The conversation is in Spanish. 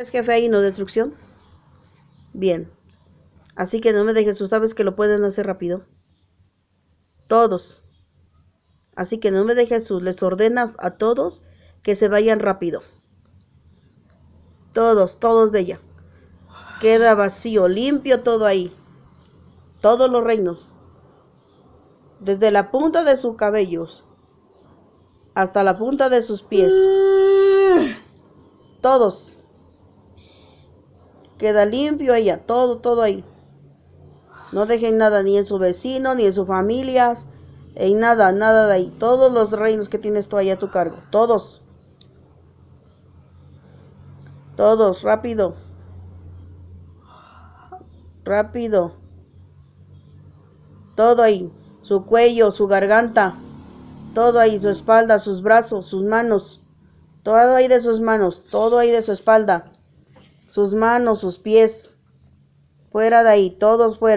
¿Es jefe ahí, no destrucción? Bien. Así que no me dejes Jesús sabes que lo pueden hacer rápido. Todos. Así que no me de Jesús les ordenas a todos que se vayan rápido. Todos, todos de ella. Queda vacío, limpio todo ahí. Todos los reinos. Desde la punta de sus cabellos hasta la punta de sus pies. Todos queda limpio ella, todo, todo ahí. No dejen nada ni en su vecino, ni en sus familias, en nada, nada de ahí. Todos los reinos que tienes tú ahí a tu cargo, todos. Todos, rápido. Rápido. Todo ahí. Su cuello, su garganta. Todo ahí. Su espalda, sus brazos, sus manos. Todo ahí de sus manos. Todo ahí de su espalda sus manos, sus pies. Fuera de ahí, todos fuera.